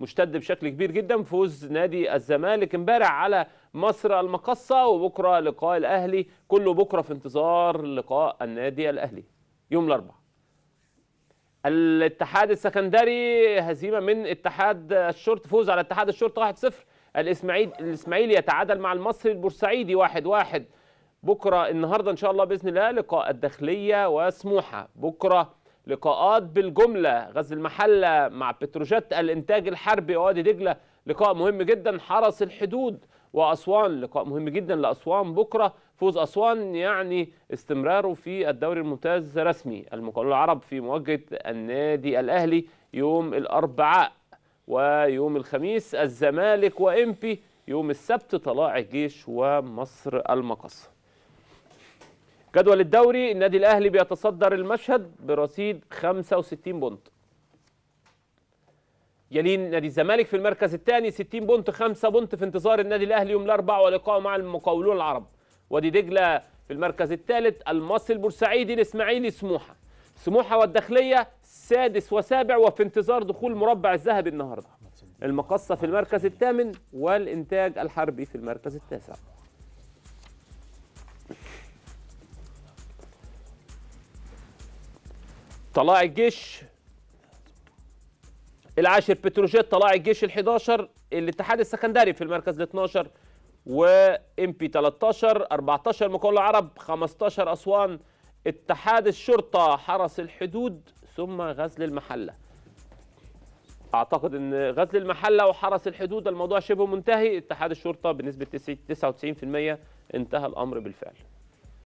مشتد بشكل كبير جدا فوز نادي الزمالك امبارح على مصر المقصة وبكرة لقاء الأهلي كله بكرة في انتظار لقاء النادي الأهلي يوم الأربعاء الاتحاد السكندري هزيمة من اتحاد الشرطة فوز على اتحاد الشرطة 1-0 الاسماعيلي الإسماعيلي يتعادل مع المصري البورسعيدي 1-1 بكرة النهاردة إن شاء الله بإذن الله لقاء الداخلية وسموحة بكرة لقاءات بالجملة غزل المحلة مع بتروجيت الإنتاج الحربي وادي دجلة لقاء مهم جدا حرس الحدود وأسوان لقاء مهم جدا لأسوان بكرة فوز أسوان يعني استمراره في الدوري الممتاز رسمي المقاولون العرب في مواجهة النادي الأهلي يوم الأربعاء ويوم الخميس الزمالك وإمبي يوم السبت طلائع الجيش ومصر المقصه جدول الدوري النادي الاهلي بيتصدر المشهد برصيد 65 بونت يلين نادي الزمالك في المركز الثاني 60 بونت 5 بونت في انتظار النادي الاهلي يوم الاربعاء ولقاء مع المقاولون العرب وادي دجله في المركز الثالث المصري البورسعيدي الاسماعيلي سموحه سموحه والداخليه سادس وسابع وفي انتظار دخول مربع الذهب النهارده المقصه في المركز الثامن والانتاج الحربي في المركز التاسع طلاع الجيش العاشر بتروجيت طلاع الجيش ال11 الاتحاد السكندري في المركز ال12 وام بي 13 14 مقاول العرب 15 اسوان اتحاد الشرطه حرس الحدود ثم غزل المحله اعتقد ان غزل المحله وحرس الحدود الموضوع شبه منتهي اتحاد الشرطه بنسبه 99% انتهى الامر بالفعل